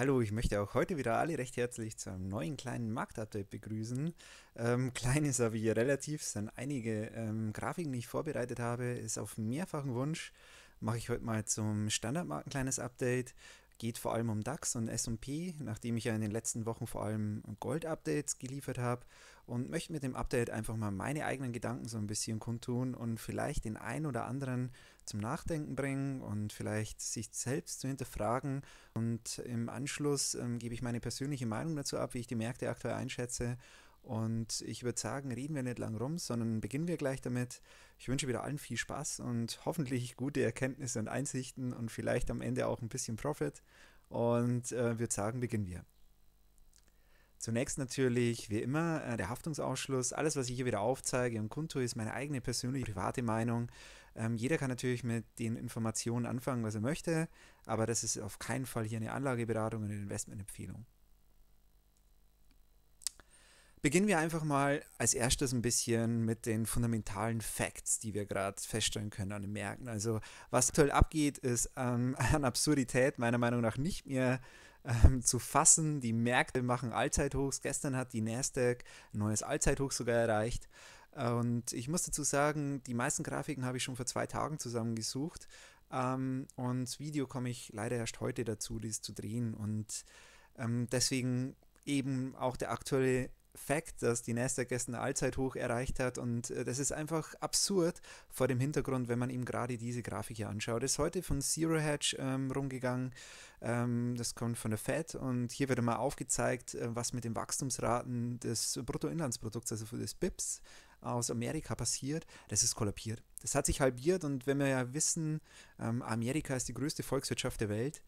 Hallo, ich möchte auch heute wieder alle recht herzlich zu einem neuen kleinen Marktupdate begrüßen. Ähm, klein ist aber hier relativ, es sind einige ähm, Grafiken, die ich vorbereitet habe, ist auf mehrfachen Wunsch. Mache ich heute mal zum Standardmarkt ein kleines Update. Geht vor allem um DAX und SP, nachdem ich ja in den letzten Wochen vor allem Gold-Updates geliefert habe und möchte mit dem Update einfach mal meine eigenen Gedanken so ein bisschen kundtun und vielleicht den einen oder anderen zum Nachdenken bringen und vielleicht sich selbst zu hinterfragen. Und im Anschluss ähm, gebe ich meine persönliche Meinung dazu ab, wie ich die Märkte aktuell einschätze. Und ich würde sagen, reden wir nicht lang rum, sondern beginnen wir gleich damit. Ich wünsche wieder allen viel Spaß und hoffentlich gute Erkenntnisse und Einsichten und vielleicht am Ende auch ein bisschen Profit. Und äh, würde sagen, beginnen wir. Zunächst natürlich, wie immer, äh, der Haftungsausschluss. Alles, was ich hier wieder aufzeige und kundtue, ist meine eigene persönliche, private Meinung. Ähm, jeder kann natürlich mit den Informationen anfangen, was er möchte, aber das ist auf keinen Fall hier eine Anlageberatung und eine Investmentempfehlung. Beginnen wir einfach mal als erstes ein bisschen mit den fundamentalen Facts, die wir gerade feststellen können an den Märkten. Also was aktuell abgeht, ist ähm, an Absurdität meiner Meinung nach nicht mehr ähm, zu fassen. Die Märkte machen Allzeithochs. Gestern hat die Nasdaq ein neues Allzeithoch sogar erreicht. Und ich muss dazu sagen, die meisten Grafiken habe ich schon vor zwei Tagen zusammengesucht. Ähm, und Video komme ich leider erst heute dazu, dies zu drehen. Und ähm, deswegen eben auch der aktuelle Fact, dass die Nasdaq gestern Allzeithoch erreicht hat und äh, das ist einfach absurd vor dem Hintergrund, wenn man eben gerade diese Grafik hier anschaut. Ist heute von Zero Hedge ähm, rumgegangen, ähm, das kommt von der Fed und hier wird mal aufgezeigt, äh, was mit den Wachstumsraten des Bruttoinlandsprodukts, also des BIPs aus Amerika passiert. Das ist kollabiert. Das hat sich halbiert und wenn wir ja wissen, ähm, Amerika ist die größte Volkswirtschaft der Welt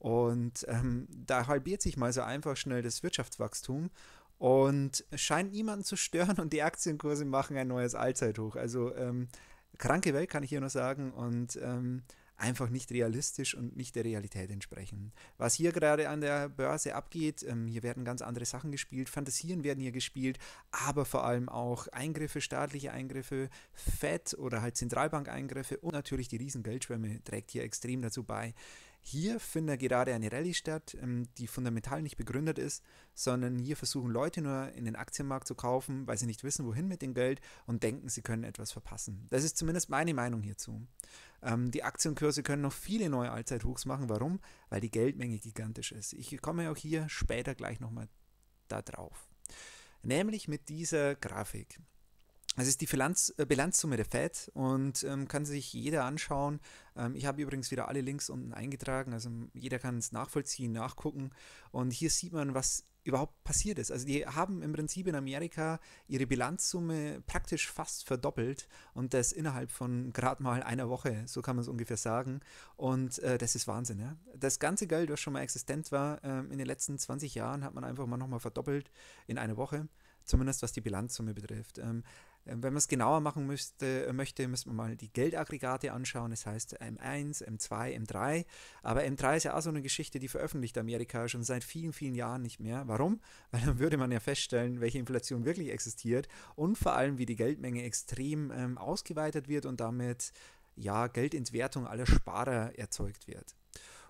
und ähm, da halbiert sich mal so einfach schnell das Wirtschaftswachstum und scheint niemanden zu stören und die Aktienkurse machen ein neues Allzeithoch. Also ähm, kranke Welt kann ich hier nur sagen und ähm, einfach nicht realistisch und nicht der Realität entsprechen. Was hier gerade an der Börse abgeht, ähm, hier werden ganz andere Sachen gespielt, Fantasien werden hier gespielt, aber vor allem auch Eingriffe, staatliche Eingriffe, FED oder halt Zentralbankeingriffe und natürlich die riesen Geldschwemme trägt hier extrem dazu bei, hier findet gerade eine Rallye statt, ähm, die fundamental nicht begründet ist, sondern hier versuchen Leute nur in den Aktienmarkt zu kaufen, weil sie nicht wissen, wohin mit dem Geld und denken, sie können etwas verpassen. Das ist zumindest meine Meinung hierzu. Ähm, die Aktienkurse können noch viele neue Allzeithochs machen. Warum? Weil die Geldmenge gigantisch ist. Ich komme auch hier später gleich nochmal darauf. Nämlich mit dieser Grafik. Es ist die Bilanz, äh, Bilanzsumme der FED und ähm, kann sich jeder anschauen. Ähm, ich habe übrigens wieder alle Links unten eingetragen, also jeder kann es nachvollziehen, nachgucken. Und hier sieht man, was überhaupt passiert ist. Also die haben im Prinzip in Amerika ihre Bilanzsumme praktisch fast verdoppelt und das innerhalb von gerade mal einer Woche, so kann man es ungefähr sagen. Und äh, das ist Wahnsinn. Ja? Das ganze Geld, was schon mal existent war äh, in den letzten 20 Jahren, hat man einfach mal nochmal verdoppelt in einer Woche zumindest was die Bilanzsumme betrifft. Ähm, ähm, wenn man es genauer machen müsste, äh, möchte, müssen wir mal die Geldaggregate anschauen. Das heißt M1, M2, M3. Aber M3 ist ja auch so eine Geschichte, die veröffentlicht Amerika schon seit vielen, vielen Jahren nicht mehr. Warum? Weil dann würde man ja feststellen, welche Inflation wirklich existiert und vor allem, wie die Geldmenge extrem ähm, ausgeweitet wird und damit ja Geldentwertung aller Sparer erzeugt wird.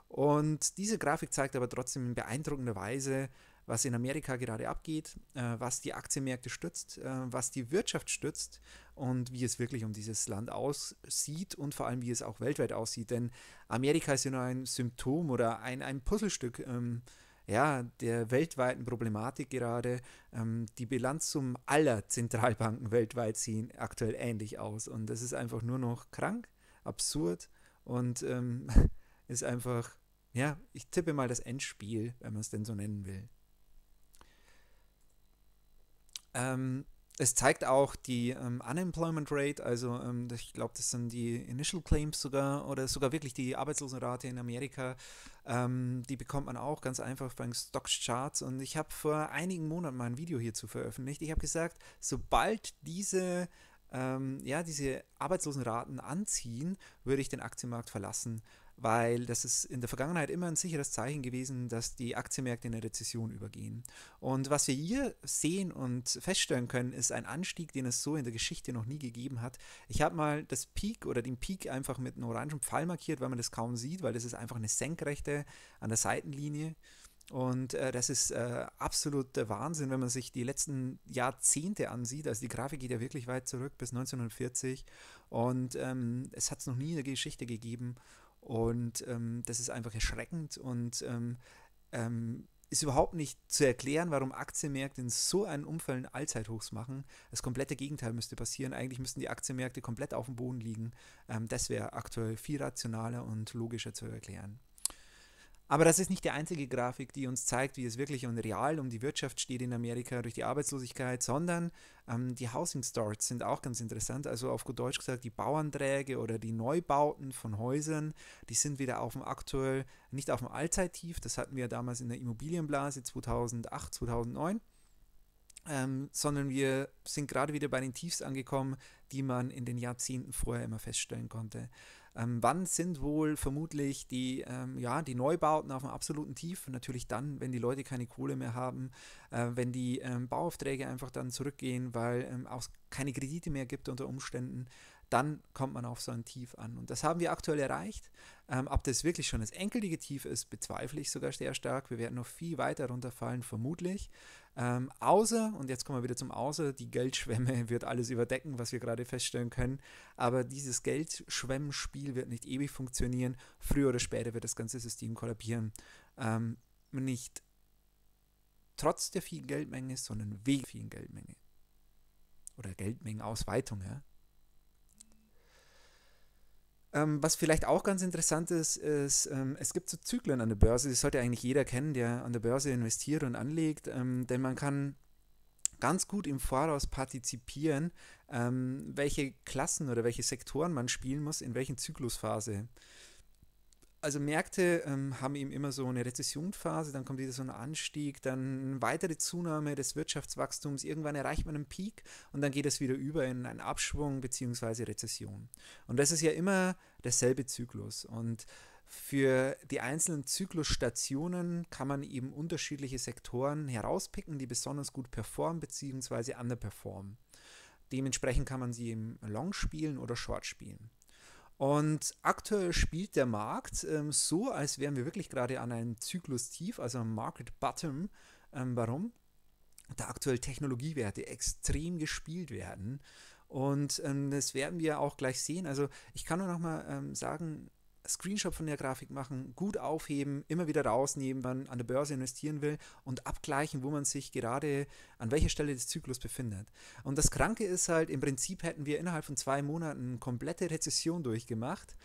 Und diese Grafik zeigt aber trotzdem in beeindruckender Weise, was in Amerika gerade abgeht, äh, was die Aktienmärkte stützt, äh, was die Wirtschaft stützt und wie es wirklich um dieses Land aussieht und vor allem, wie es auch weltweit aussieht. Denn Amerika ist ja nur ein Symptom oder ein, ein Puzzlestück ähm, ja, der weltweiten Problematik gerade. Ähm, die Bilanzsummen aller Zentralbanken weltweit sehen aktuell ähnlich aus. Und das ist einfach nur noch krank, absurd und ähm, ist einfach, ja, ich tippe mal das Endspiel, wenn man es denn so nennen will. Ähm, es zeigt auch die ähm, Unemployment Rate, also ähm, ich glaube, das sind die Initial Claims sogar oder sogar wirklich die Arbeitslosenrate in Amerika. Ähm, die bekommt man auch ganz einfach bei den Stockcharts. Und ich habe vor einigen Monaten mal ein Video hierzu veröffentlicht. Ich habe gesagt, sobald diese, ähm, ja, diese Arbeitslosenraten anziehen, würde ich den Aktienmarkt verlassen weil das ist in der Vergangenheit immer ein sicheres Zeichen gewesen, dass die Aktienmärkte in eine Rezession übergehen. Und was wir hier sehen und feststellen können, ist ein Anstieg, den es so in der Geschichte noch nie gegeben hat. Ich habe mal das Peak oder den Peak einfach mit einem orangen Pfeil markiert, weil man das kaum sieht, weil das ist einfach eine Senkrechte an der Seitenlinie. Und äh, das ist äh, absolut der Wahnsinn, wenn man sich die letzten Jahrzehnte ansieht. Also die Grafik geht ja wirklich weit zurück bis 1940 und ähm, es hat es noch nie in der Geschichte gegeben. Und ähm, das ist einfach erschreckend und ähm, ähm, ist überhaupt nicht zu erklären, warum Aktienmärkte in so einem Umfeld Allzeithochs machen. Das komplette Gegenteil müsste passieren. Eigentlich müssten die Aktienmärkte komplett auf dem Boden liegen. Ähm, das wäre aktuell viel rationaler und logischer zu erklären. Aber das ist nicht die einzige Grafik, die uns zeigt, wie es wirklich und real um die Wirtschaft steht in Amerika durch die Arbeitslosigkeit, sondern ähm, die Housing Starts sind auch ganz interessant. Also auf gut Deutsch gesagt, die Bauanträge oder die Neubauten von Häusern, die sind wieder auf dem aktuell, nicht auf dem Allzeittief, das hatten wir damals in der Immobilienblase 2008, 2009. Ähm, sondern wir sind gerade wieder bei den Tiefs angekommen, die man in den Jahrzehnten vorher immer feststellen konnte. Ähm, wann sind wohl vermutlich die, ähm, ja, die Neubauten auf dem absoluten Tief? Natürlich dann, wenn die Leute keine Kohle mehr haben, äh, wenn die ähm, Bauaufträge einfach dann zurückgehen, weil ähm, keine Kredite mehr gibt unter Umständen dann kommt man auf so ein Tief an. Und das haben wir aktuell erreicht. Ähm, ob das wirklich schon das enkelige Tief ist, bezweifle ich sogar sehr stark. Wir werden noch viel weiter runterfallen, vermutlich. Ähm, außer, und jetzt kommen wir wieder zum Außer, die Geldschwemme wird alles überdecken, was wir gerade feststellen können. Aber dieses Geldschwemmspiel wird nicht ewig funktionieren. Früher oder später wird das ganze System kollabieren. Ähm, nicht trotz der vielen Geldmenge, sondern wegen vielen Geldmenge. Oder Geldmengenausweitung, ja. Ähm, was vielleicht auch ganz interessant ist, ist, ähm, es gibt so Zyklen an der Börse, das sollte eigentlich jeder kennen, der an der Börse investiert und anlegt, ähm, denn man kann ganz gut im Voraus partizipieren, ähm, welche Klassen oder welche Sektoren man spielen muss, in welchen Zyklusphase also Märkte ähm, haben eben immer so eine Rezessionphase, dann kommt wieder so ein Anstieg, dann weitere Zunahme des Wirtschaftswachstums, irgendwann erreicht man einen Peak und dann geht es wieder über in einen Abschwung bzw. Rezession. Und das ist ja immer derselbe Zyklus. Und für die einzelnen Zyklusstationen kann man eben unterschiedliche Sektoren herauspicken, die besonders gut performen bzw. underperformen. Dementsprechend kann man sie im Long spielen oder Short spielen. Und aktuell spielt der Markt ähm, so, als wären wir wirklich gerade an einem Zyklus tief, also einem Market Bottom. Ähm, warum? Da aktuell Technologiewerte extrem gespielt werden. Und ähm, das werden wir auch gleich sehen. Also ich kann nur noch mal ähm, sagen, Screenshot von der Grafik machen, gut aufheben, immer wieder rausnehmen, wenn man an der Börse investieren will und abgleichen, wo man sich gerade an welcher Stelle des Zyklus befindet. Und das Kranke ist halt, im Prinzip hätten wir innerhalb von zwei Monaten komplette Rezession durchgemacht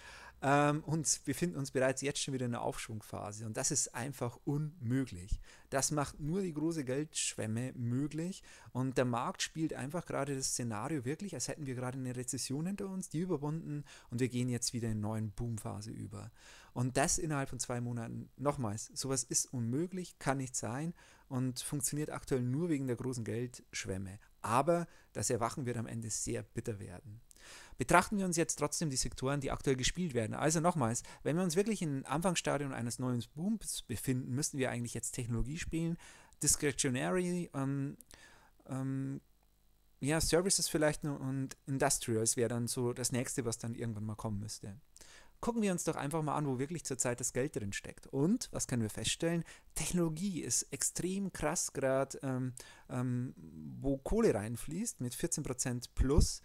ähm, und wir finden uns bereits jetzt schon wieder in der Aufschwungphase. Und das ist einfach unmöglich. Das macht nur die große Geldschwemme möglich. Und der Markt spielt einfach gerade das Szenario wirklich, als hätten wir gerade eine Rezession hinter uns, die überwunden. Und wir gehen jetzt wieder in eine neue Boomphase über. Und das innerhalb von zwei Monaten. Nochmals, sowas ist unmöglich, kann nicht sein und funktioniert aktuell nur wegen der großen Geldschwemme. Aber das Erwachen wird am Ende sehr bitter werden. Betrachten wir uns jetzt trotzdem die Sektoren, die aktuell gespielt werden. Also nochmals, wenn wir uns wirklich im Anfangsstadium eines neuen Booms befinden, müssten wir eigentlich jetzt Technologie spielen, Discretionary, ähm, ähm, ja, Services vielleicht und Industrials wäre dann so das nächste, was dann irgendwann mal kommen müsste. Gucken wir uns doch einfach mal an, wo wirklich zurzeit das Geld drin steckt. Und was können wir feststellen? Technologie ist extrem krass, gerade ähm, ähm, wo Kohle reinfließt mit 14% plus.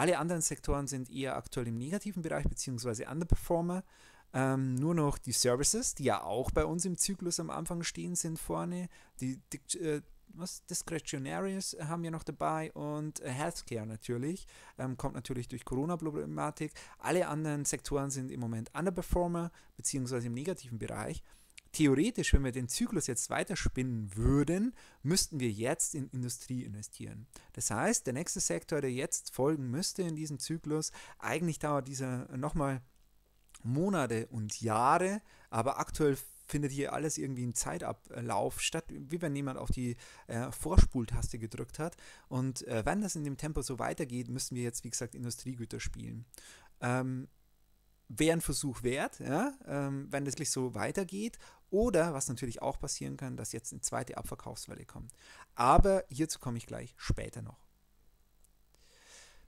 Alle anderen Sektoren sind eher aktuell im negativen Bereich bzw. Underperformer. Ähm, nur noch die Services, die ja auch bei uns im Zyklus am Anfang stehen, sind vorne. Die, die äh, was, Discretionaries haben wir noch dabei und äh, Healthcare natürlich. Ähm, kommt natürlich durch Corona-Problematik. Alle anderen Sektoren sind im Moment Underperformer, bzw. im negativen Bereich theoretisch, wenn wir den Zyklus jetzt weiterspinnen würden, müssten wir jetzt in Industrie investieren. Das heißt, der nächste Sektor, der jetzt folgen müsste in diesem Zyklus, eigentlich dauert dieser nochmal Monate und Jahre, aber aktuell findet hier alles irgendwie ein Zeitablauf statt, wie wenn jemand auf die äh, Vorspultaste gedrückt hat. Und äh, wenn das in dem Tempo so weitergeht, müssen wir jetzt, wie gesagt, Industriegüter spielen. Ähm, wäre ein Versuch wert, ja, ähm, wenn das wirklich so weitergeht. Oder, was natürlich auch passieren kann, dass jetzt eine zweite Abverkaufswelle kommt. Aber hierzu komme ich gleich später noch.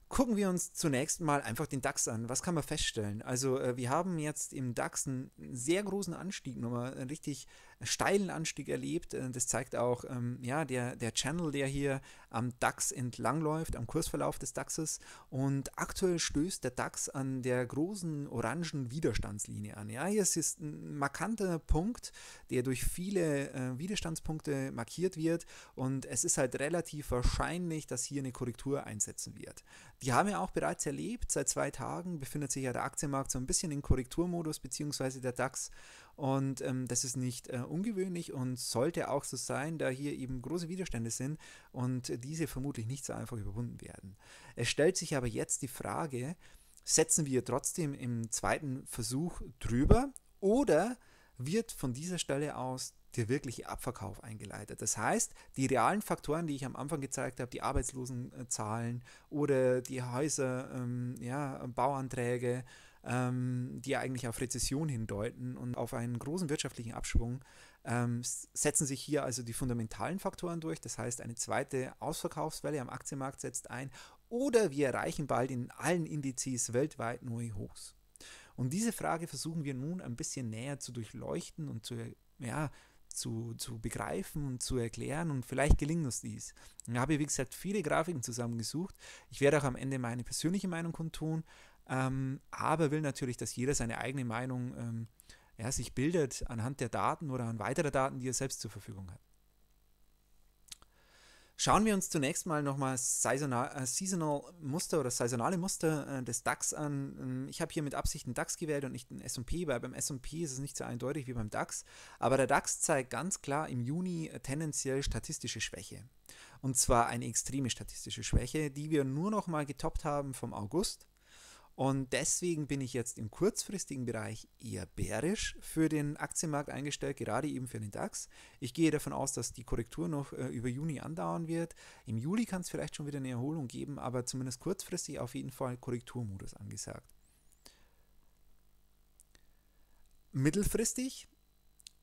Gucken wir uns zunächst mal einfach den DAX an. Was kann man feststellen? Also äh, wir haben jetzt im DAX einen sehr großen Anstieg, nochmal einen richtig steilen Anstieg erlebt. Äh, das zeigt auch ähm, ja, der, der Channel, der hier am DAX entlangläuft, am Kursverlauf des DAXes. Und aktuell stößt der DAX an der großen orangen Widerstandslinie an. Ja, hier ist, ist ein markanter Punkt, der durch viele äh, Widerstandspunkte markiert wird. Und es ist halt relativ wahrscheinlich, dass hier eine Korrektur einsetzen wird. Die haben ja auch bereits erlebt. Seit zwei Tagen befindet sich ja der Aktienmarkt so ein bisschen in Korrekturmodus, beziehungsweise der DAX. Und ähm, das ist nicht äh, ungewöhnlich und sollte auch so sein, da hier eben große Widerstände sind und diese vermutlich nicht so einfach überwunden werden. Es stellt sich aber jetzt die Frage, setzen wir trotzdem im zweiten Versuch drüber oder wird von dieser Stelle aus der wirkliche Abverkauf eingeleitet. Das heißt, die realen Faktoren, die ich am Anfang gezeigt habe, die Arbeitslosenzahlen oder die Häuser, ähm, ja, Bauanträge, ähm, die eigentlich auf Rezession hindeuten und auf einen großen wirtschaftlichen Abschwung, ähm, setzen sich hier also die fundamentalen Faktoren durch. Das heißt, eine zweite Ausverkaufswelle am Aktienmarkt setzt ein oder wir erreichen bald in allen Indizes weltweit neue Hochs. Und diese Frage versuchen wir nun ein bisschen näher zu durchleuchten und zu, ja, zu, zu begreifen und zu erklären und vielleicht gelingt uns dies. Ich habe, wie gesagt, viele Grafiken zusammengesucht. Ich werde auch am Ende meine persönliche Meinung kundtun, ähm, aber will natürlich, dass jeder seine eigene Meinung ähm, ja, sich bildet anhand der Daten oder an weiterer Daten, die er selbst zur Verfügung hat. Schauen wir uns zunächst mal nochmal saisonal, äh, saisonal Muster oder saisonale Muster äh, des DAX an. Ähm, ich habe hier mit Absicht einen DAX gewählt und nicht einen S&P, weil beim S&P ist es nicht so eindeutig wie beim DAX. Aber der DAX zeigt ganz klar im Juni äh, tendenziell statistische Schwäche. Und zwar eine extreme statistische Schwäche, die wir nur nochmal getoppt haben vom August. Und deswegen bin ich jetzt im kurzfristigen Bereich eher bärisch für den Aktienmarkt eingestellt, gerade eben für den DAX. Ich gehe davon aus, dass die Korrektur noch äh, über Juni andauern wird. Im Juli kann es vielleicht schon wieder eine Erholung geben, aber zumindest kurzfristig auf jeden Fall Korrekturmodus angesagt. Mittelfristig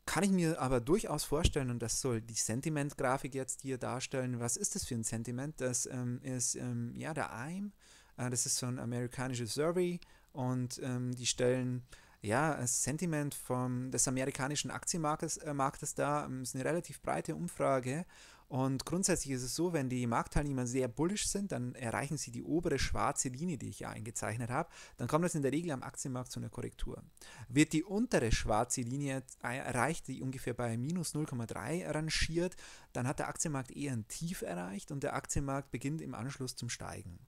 kann ich mir aber durchaus vorstellen, und das soll die Sentiment-Grafik jetzt hier darstellen, was ist das für ein Sentiment? Das ähm, ist ähm, ja der AIM äh, das ist so ein amerikanisches Survey und ähm, die stellen ja, das Sentiment vom, des amerikanischen Aktienmarktes äh, Marktes da ähm, ist eine relativ breite Umfrage. Und grundsätzlich ist es so, wenn die Marktteilnehmer sehr bullisch sind, dann erreichen sie die obere schwarze Linie, die ich ja eingezeichnet habe. Dann kommt das in der Regel am Aktienmarkt zu einer Korrektur. Wird die untere schwarze Linie erreicht, die ungefähr bei minus 0,3 rangiert, dann hat der Aktienmarkt eher ein Tief erreicht und der Aktienmarkt beginnt im Anschluss zum Steigen.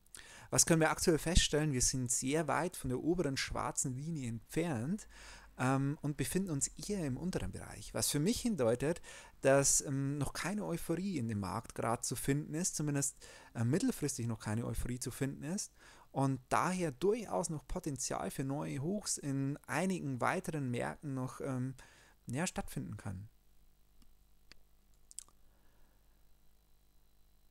Was können wir aktuell feststellen? Wir sind sehr weit von der oberen schwarzen Linie entfernt ähm, und befinden uns eher im unteren Bereich, was für mich hindeutet, dass ähm, noch keine Euphorie in dem Markt gerade zu finden ist, zumindest äh, mittelfristig noch keine Euphorie zu finden ist und daher durchaus noch Potenzial für neue Hochs in einigen weiteren Märkten noch ähm, ja, stattfinden kann.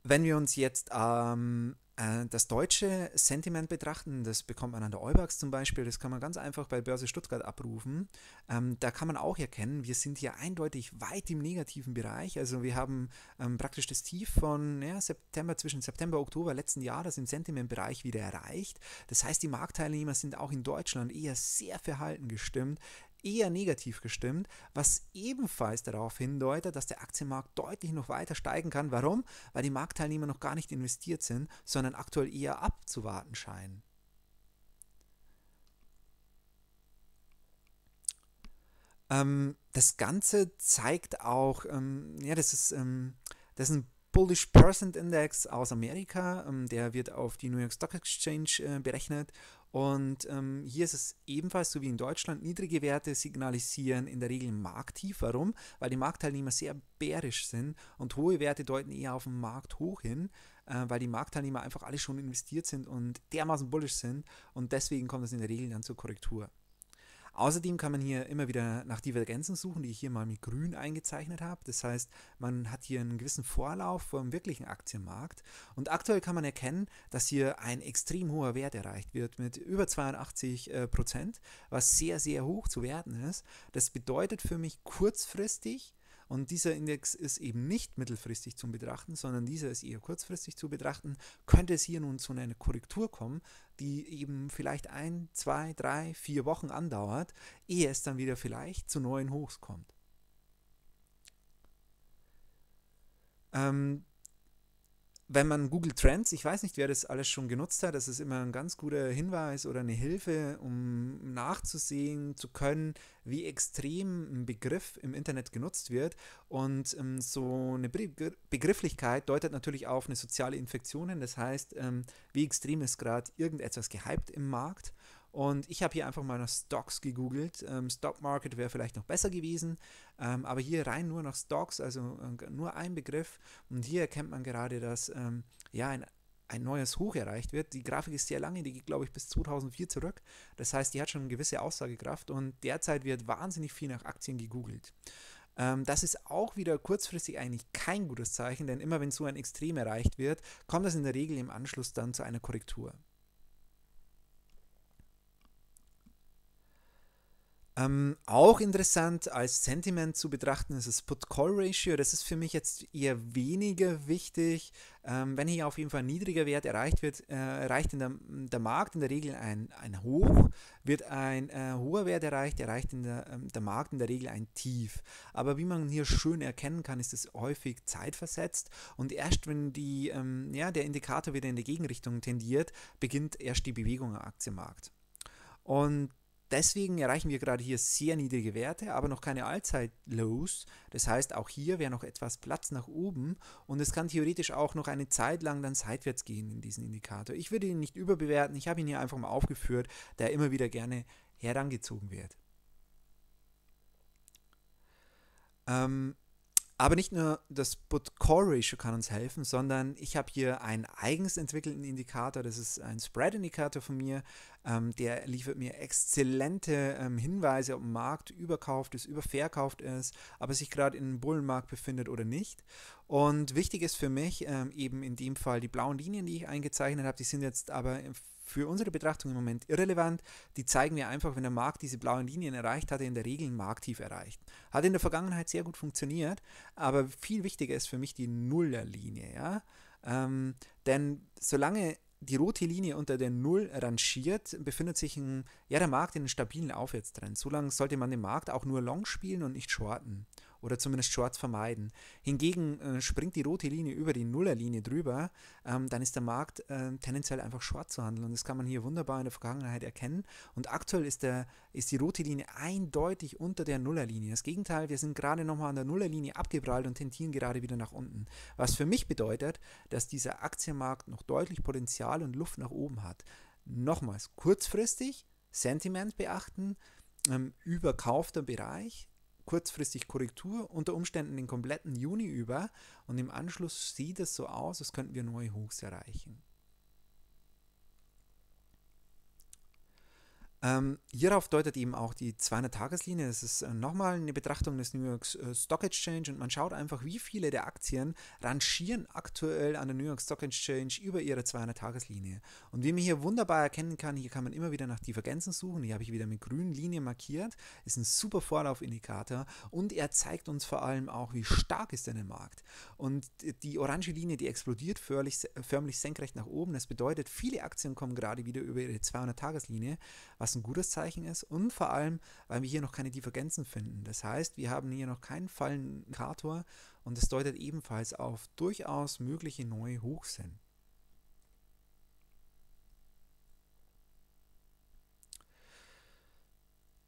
Wenn wir uns jetzt ähm, äh, das deutsche Sentiment betrachten, das bekommt man an der Eubax zum Beispiel, das kann man ganz einfach bei Börse Stuttgart abrufen. Ähm, da kann man auch erkennen, wir sind hier eindeutig weit im negativen Bereich. Also wir haben ähm, praktisch das Tief von ja, September, zwischen September und Oktober letzten Jahres im Sentimentbereich wieder erreicht. Das heißt, die Marktteilnehmer sind auch in Deutschland eher sehr verhalten gestimmt eher negativ gestimmt, was ebenfalls darauf hindeutet, dass der Aktienmarkt deutlich noch weiter steigen kann. Warum? Weil die Marktteilnehmer noch gar nicht investiert sind, sondern aktuell eher abzuwarten scheinen. Ähm, das Ganze zeigt auch, ähm, ja, das ist, ähm, das ist ein Bullish Percent Index aus Amerika, ähm, der wird auf die New York Stock Exchange äh, berechnet und ähm, hier ist es ebenfalls, so wie in Deutschland, niedrige Werte signalisieren in der Regel markttief. Warum? Weil die Marktteilnehmer sehr bärisch sind und hohe Werte deuten eher auf den Markt hoch hin, äh, weil die Marktteilnehmer einfach alle schon investiert sind und dermaßen bullish sind. Und deswegen kommt es in der Regel dann zur Korrektur. Außerdem kann man hier immer wieder nach Divergenzen suchen, die ich hier mal mit grün eingezeichnet habe. Das heißt, man hat hier einen gewissen Vorlauf vor dem wirklichen Aktienmarkt. Und aktuell kann man erkennen, dass hier ein extrem hoher Wert erreicht wird mit über 82 äh, Prozent, was sehr, sehr hoch zu werten ist. Das bedeutet für mich kurzfristig, und dieser Index ist eben nicht mittelfristig zu betrachten, sondern dieser ist eher kurzfristig zu betrachten. Könnte es hier nun zu einer Korrektur kommen, die eben vielleicht ein, zwei, drei, vier Wochen andauert, ehe es dann wieder vielleicht zu neuen Hochs kommt. Ähm, wenn man Google Trends, ich weiß nicht, wer das alles schon genutzt hat, das ist immer ein ganz guter Hinweis oder eine Hilfe, um nachzusehen zu können, wie extrem ein Begriff im Internet genutzt wird. Und ähm, so eine Begrifflichkeit deutet natürlich auf eine soziale Infektion hin, das heißt, ähm, wie extrem ist gerade irgendetwas gehypt im Markt und ich habe hier einfach mal nach Stocks gegoogelt. Ähm, Stock Market wäre vielleicht noch besser gewesen, ähm, aber hier rein nur nach Stocks, also äh, nur ein Begriff. Und hier erkennt man gerade, dass ähm, ja ein, ein neues Hoch erreicht wird. Die Grafik ist sehr lange, die geht glaube ich bis 2004 zurück. Das heißt, die hat schon eine gewisse Aussagekraft und derzeit wird wahnsinnig viel nach Aktien gegoogelt ähm, das ist auch wieder kurzfristig eigentlich kein gutes Zeichen, denn immer wenn so ein Extrem erreicht wird, kommt das in der Regel im Anschluss dann zu einer Korrektur. Ähm, auch interessant als Sentiment zu betrachten ist das Put-Call-Ratio. Das ist für mich jetzt eher weniger wichtig. Ähm, wenn hier auf jeden Fall ein niedriger Wert erreicht wird, äh, erreicht in der, der, Markt in der Regel ein, ein Hoch. Wird ein äh, hoher Wert erreicht, erreicht in der, ähm, der Markt in der Regel ein Tief. Aber wie man hier schön erkennen kann, ist es häufig zeitversetzt. Und erst wenn die, ähm, ja, der Indikator wieder in die Gegenrichtung tendiert, beginnt erst die Bewegung am Aktienmarkt. Und Deswegen erreichen wir gerade hier sehr niedrige Werte, aber noch keine Allzeit-Lows. Das heißt, auch hier wäre noch etwas Platz nach oben und es kann theoretisch auch noch eine Zeit lang dann seitwärts gehen in diesen Indikator. Ich würde ihn nicht überbewerten, ich habe ihn hier einfach mal aufgeführt, da er immer wieder gerne herangezogen wird. Ähm, aber nicht nur das Put-Call-Ratio kann uns helfen, sondern ich habe hier einen eigens entwickelten Indikator. Das ist ein Spread-Indikator von mir. Ähm, der liefert mir exzellente ähm, Hinweise, ob ein Markt überkauft ist, überverkauft ist, aber sich gerade in einem Bullenmarkt befindet oder nicht. Und wichtig ist für mich ähm, eben in dem Fall die blauen Linien, die ich eingezeichnet habe. Die sind jetzt aber für unsere Betrachtung im Moment irrelevant. Die zeigen wir einfach, wenn der Markt diese blauen Linien erreicht, hat er in der Regel ein Markttief erreicht. Hat in der Vergangenheit sehr gut funktioniert, aber viel wichtiger ist für mich die Nullerlinie. Ja? Ähm, denn solange die rote Linie unter der Null rangiert, befindet sich ein, ja, der Markt in einem stabilen Aufwärtstrend. Solange sollte man den Markt auch nur long spielen und nicht shorten oder zumindest Shorts vermeiden. Hingegen äh, springt die rote Linie über die Nullerlinie drüber, ähm, dann ist der Markt äh, tendenziell einfach short zu handeln und das kann man hier wunderbar in der Vergangenheit erkennen. Und aktuell ist, der, ist die rote Linie eindeutig unter der Nullerlinie. Das Gegenteil, wir sind gerade nochmal an der Nullerlinie abgeprallt und tendieren gerade wieder nach unten. Was für mich bedeutet, dass dieser Aktienmarkt noch deutlich Potenzial und Luft nach oben hat. Nochmals, kurzfristig Sentiment beachten, ähm, überkaufter Bereich, kurzfristig Korrektur, unter Umständen den kompletten Juni über und im Anschluss sieht es so aus, als könnten wir neue Hochs erreichen. Ähm, hierauf deutet eben auch die 200-Tageslinie. Das ist äh, nochmal eine Betrachtung des New York äh, Stock Exchange und man schaut einfach, wie viele der Aktien rangieren aktuell an der New York Stock Exchange über ihre 200-Tageslinie. Und wie man hier wunderbar erkennen kann, hier kann man immer wieder nach Divergenzen suchen. Die habe ich wieder mit grünen Linien markiert. Ist ein super Vorlaufindikator und er zeigt uns vor allem auch, wie stark ist denn der Markt. Und die orange Linie, die explodiert förmlich, äh, förmlich senkrecht nach oben. Das bedeutet, viele Aktien kommen gerade wieder über ihre 200-Tageslinie, was was ein gutes Zeichen ist und vor allem, weil wir hier noch keine Divergenzen finden. Das heißt, wir haben hier noch keinen Fallenkrator und das deutet ebenfalls auf durchaus mögliche neue Hochs hin.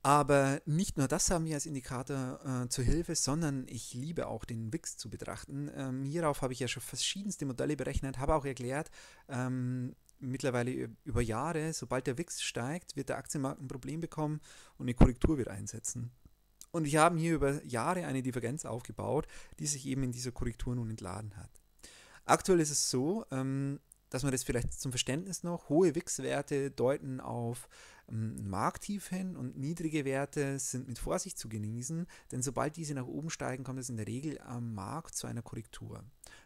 Aber nicht nur das haben wir als Indikator äh, zur Hilfe, sondern ich liebe auch den Wix zu betrachten. Ähm, hierauf habe ich ja schon verschiedenste Modelle berechnet, habe auch erklärt, ähm, mittlerweile über Jahre, sobald der WIX steigt, wird der Aktienmarkt ein Problem bekommen und eine Korrektur wird einsetzen. Und wir haben hier über Jahre eine Divergenz aufgebaut, die sich eben in dieser Korrektur nun entladen hat. Aktuell ist es so, ähm, dass man das vielleicht zum Verständnis noch, hohe WIX-Werte deuten auf ähm, Markttief hin und niedrige Werte sind mit Vorsicht zu genießen, denn sobald diese nach oben steigen, kommt es in der Regel am Markt zu einer Korrektur.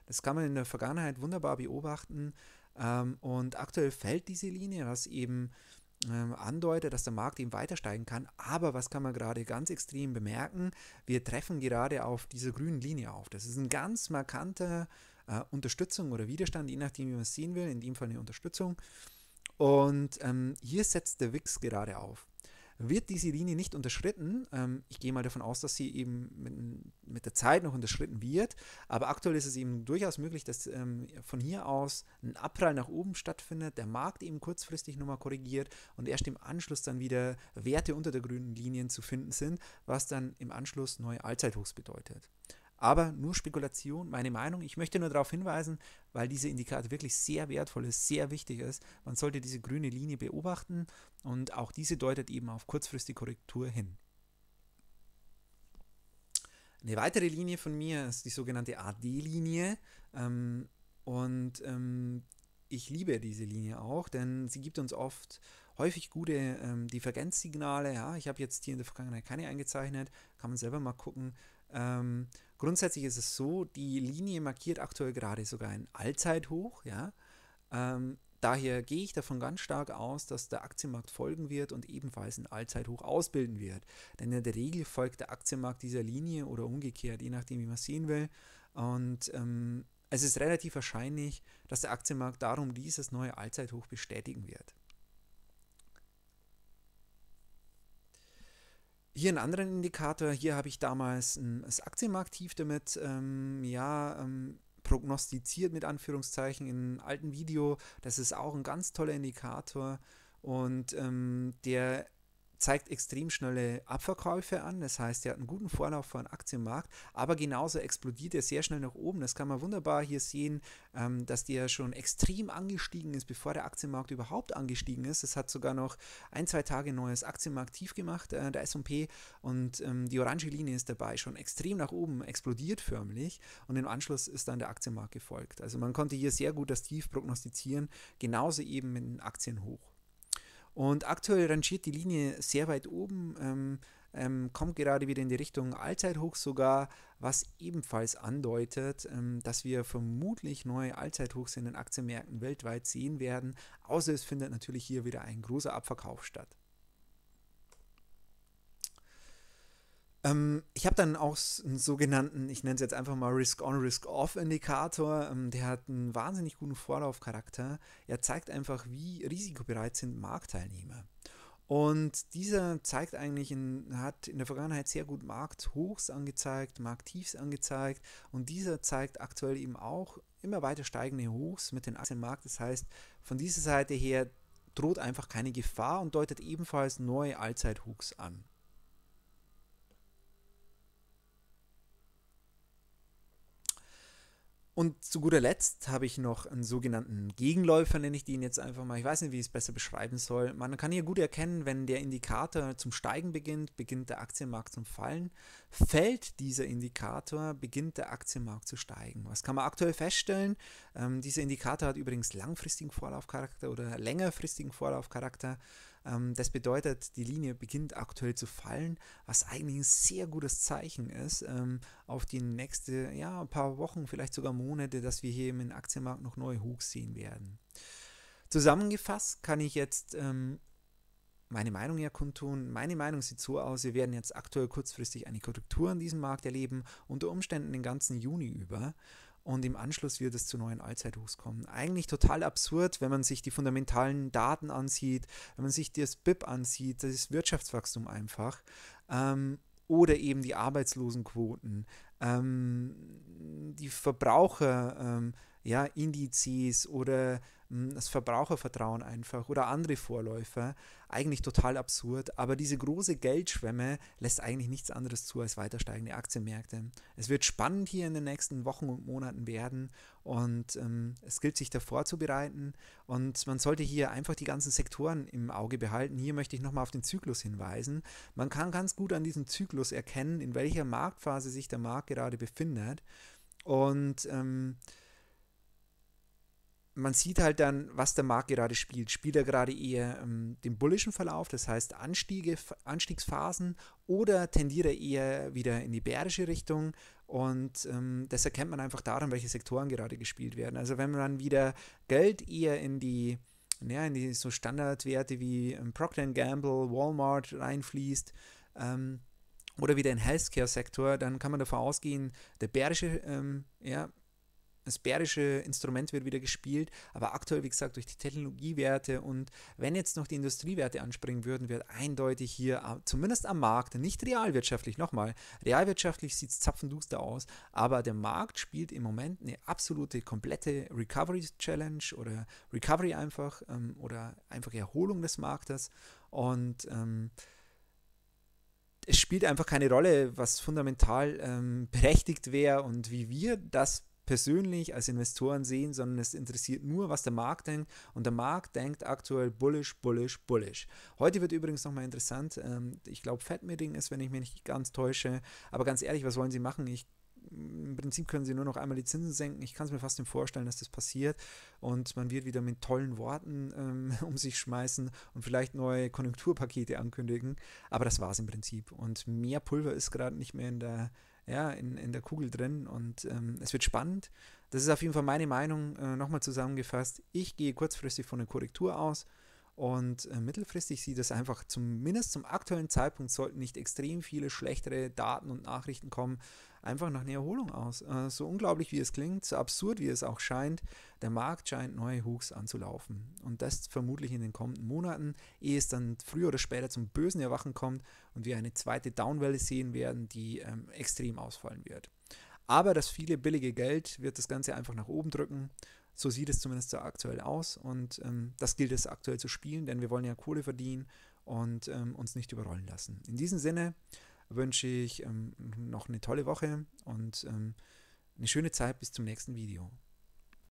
Das kann man in der Vergangenheit wunderbar beobachten. Ähm, und aktuell fällt diese Linie, was eben ähm, andeutet, dass der Markt eben weiter steigen kann. Aber was kann man gerade ganz extrem bemerken? Wir treffen gerade auf dieser grünen Linie auf. Das ist ein ganz markanter äh, Unterstützung oder Widerstand, je nachdem, wie man es sehen will. In dem Fall eine Unterstützung. Und ähm, hier setzt der WIX gerade auf wird diese Linie nicht unterschritten. Ähm, ich gehe mal davon aus, dass sie eben mit, mit, der Zeit noch unterschritten wird, aber aktuell ist es eben durchaus möglich, dass ähm, von hier aus ein Abprall nach oben stattfindet, der Markt eben kurzfristig nochmal korrigiert und erst im Anschluss dann wieder Werte unter der grünen Linien zu finden sind, was dann im Anschluss neue Allzeithochs bedeutet. Aber nur Spekulation, meine Meinung. Ich möchte nur darauf hinweisen, weil diese Indikator wirklich sehr wertvoll ist, sehr wichtig ist. Man sollte diese grüne Linie beobachten und auch diese deutet eben auf kurzfristige Korrektur hin. Eine weitere Linie von mir ist die sogenannte AD-Linie. Ähm, und ähm, ich liebe diese Linie auch, denn sie gibt uns oft häufig gute ähm, Divergenzsignale. Ja, ich habe jetzt hier in der Vergangenheit keine eingezeichnet, kann man selber mal gucken. Ähm, Grundsätzlich ist es so, die Linie markiert aktuell gerade sogar ein Allzeithoch. Ja? Ähm, daher gehe ich davon ganz stark aus, dass der Aktienmarkt folgen wird und ebenfalls ein Allzeithoch ausbilden wird. Denn in der Regel folgt der Aktienmarkt dieser Linie oder umgekehrt, je nachdem, wie man es sehen will. Und ähm, es ist relativ wahrscheinlich, dass der Aktienmarkt darum dieses neue Allzeithoch bestätigen wird. Hier einen anderen Indikator. Hier habe ich damals ein, das Aktienmarkt-Tief damit ähm, ja, ähm, prognostiziert, mit Anführungszeichen, in einem alten Video. Das ist auch ein ganz toller Indikator und ähm, der zeigt extrem schnelle Abverkäufe an. Das heißt, er hat einen guten Vorlauf vor den Aktienmarkt, aber genauso explodiert er sehr schnell nach oben. Das kann man wunderbar hier sehen, ähm, dass der schon extrem angestiegen ist, bevor der Aktienmarkt überhaupt angestiegen ist. Es hat sogar noch ein, zwei Tage neues Aktienmarkt-Tief gemacht, äh, der SP. Und ähm, die orange Linie ist dabei schon extrem nach oben, explodiert förmlich. Und im Anschluss ist dann der Aktienmarkt gefolgt. Also man konnte hier sehr gut das Tief prognostizieren, genauso eben mit den Aktien hoch. Und aktuell rangiert die Linie sehr weit oben, ähm, ähm, kommt gerade wieder in die Richtung Allzeithoch sogar, was ebenfalls andeutet, ähm, dass wir vermutlich neue Allzeithochs in den Aktienmärkten weltweit sehen werden, außer es findet natürlich hier wieder ein großer Abverkauf statt. Ähm, ich habe dann auch einen sogenannten, ich nenne es jetzt einfach mal Risk-On, Risk-Off-Indikator. Ähm, der hat einen wahnsinnig guten Vorlaufcharakter. Er zeigt einfach, wie risikobereit sind Marktteilnehmer. Und dieser zeigt eigentlich, in, hat in der Vergangenheit sehr gut Markthochs angezeigt, Markttiefs angezeigt und dieser zeigt aktuell eben auch immer weiter steigende Hochs mit den Aktienmarkt. Das heißt, von dieser Seite her droht einfach keine Gefahr und deutet ebenfalls neue Allzeithochs an. Und zu guter Letzt habe ich noch einen sogenannten Gegenläufer, nenne ich den jetzt einfach mal. Ich weiß nicht, wie ich es besser beschreiben soll. Man kann hier gut erkennen, wenn der Indikator zum Steigen beginnt, beginnt der Aktienmarkt zum Fallen. Fällt dieser Indikator, beginnt der Aktienmarkt zu steigen. Was kann man aktuell feststellen? Ähm, dieser Indikator hat übrigens langfristigen Vorlaufcharakter oder längerfristigen Vorlaufcharakter. Ähm, das bedeutet, die Linie beginnt aktuell zu fallen, was eigentlich ein sehr gutes Zeichen ist ähm, auf die nächste, ja, paar Wochen, vielleicht sogar Monate, dass wir hier im Aktienmarkt noch neue Hooks sehen werden. Zusammengefasst kann ich jetzt ähm, meine Meinung ja kundtun. Meine Meinung sieht so aus, wir werden jetzt aktuell kurzfristig eine Korrektur in diesem Markt erleben, unter Umständen den ganzen Juni über und im Anschluss wird es zu neuen Allzeithochs kommen. Eigentlich total absurd, wenn man sich die fundamentalen Daten ansieht, wenn man sich das BIP ansieht, das ist Wirtschaftswachstum einfach. Ähm, oder eben die Arbeitslosenquoten, ähm, die Verbraucher. Ähm, ja, Indizes oder mh, hm, das Verbrauchervertrauen einfach oder andere Vorläufer. Eigentlich total absurd, aber diese große Geldschwemme lässt eigentlich nichts anderes zu als weiter steigende Aktienmärkte. Es wird spannend hier in den nächsten Wochen und Monaten werden und ähm, es gilt sich davor zu bereiten und man sollte hier einfach die ganzen Sektoren im Auge behalten. Hier möchte ich nochmal auf den Zyklus hinweisen. Man kann ganz gut an diesem Zyklus erkennen, in welcher Marktphase sich der Markt gerade befindet und ähm, man sieht halt dann, was der Markt gerade spielt. Spielt er gerade eher ähm, den bullischen Verlauf, das heißt Anstiege, Anstiegsphasen, oder tendiert er eher wieder in die bärische Richtung? Und ähm, das erkennt man einfach daran, welche Sektoren gerade gespielt werden. Also wenn man wieder Geld eher in die, ja, in die so Standardwerte wie ähm, Procter Gamble, Walmart reinfließt, ähm, oder wieder in Healthcare-Sektor, dann kann man davon ausgehen, der bärische ähm, ja, das bärische Instrument wird wieder gespielt, aber aktuell, wie gesagt, durch die Technologiewerte und wenn jetzt noch die Industriewerte anspringen würden, wird eindeutig hier, ah, zumindest am Markt, nicht realwirtschaftlich, nochmal, realwirtschaftlich sieht es zapfenduster aus, aber der Markt spielt im Moment eine absolute, komplette Recovery-Challenge oder Recovery einfach ähm, oder einfach Erholung des Marktes und ähm, es spielt einfach keine Rolle, was fundamental ähm, berechtigt wäre und wie wir das persönlich als Investoren sehen, sondern es interessiert nur, was der Markt denkt. Und der Markt denkt aktuell bullish, bullish, bullish. Heute wird übrigens nochmal interessant. Ähm, ich glaube, Fed-Meeting ist, wenn ich mich nicht ganz täusche. Aber ganz ehrlich, was wollen sie machen? Ich im Prinzip können sie nur noch einmal die Zinsen senken. Ich kann es mir fast nicht vorstellen, dass das passiert. Und man wird wieder mit tollen Worten ähm, um sich schmeißen und vielleicht neue Konjunkturpakete ankündigen. Aber das war es im Prinzip. Und mehr Pulver ist gerade nicht mehr in der ja, in, in der Kugel drin und ähm, es wird spannend. Das ist auf jeden Fall meine Meinung, äh, nochmal zusammengefasst. Ich gehe kurzfristig von der Korrektur aus und äh, mittelfristig sieht es einfach, zumindest zum aktuellen Zeitpunkt sollten nicht extrem viele schlechtere Daten und Nachrichten kommen, einfach nach einer Erholung aus. Äh, so unglaublich wie es klingt, so absurd wie es auch scheint, der Markt scheint neue Hooks anzulaufen. Und das vermutlich in den kommenden Monaten, ehe es dann früher oder später zum bösen Erwachen kommt und wir eine zweite Downwelle sehen werden, die ähm, extrem ausfallen wird. Aber das viele billige Geld wird das Ganze einfach nach oben drücken. So sieht es zumindest aktuell aus und ähm, das gilt es aktuell zu spielen, denn wir wollen ja Kohle verdienen und ähm, uns nicht überrollen lassen. In diesem Sinne, wünsche ich ähm, noch eine tolle Woche und ähm, eine schöne Zeit bis zum nächsten Video.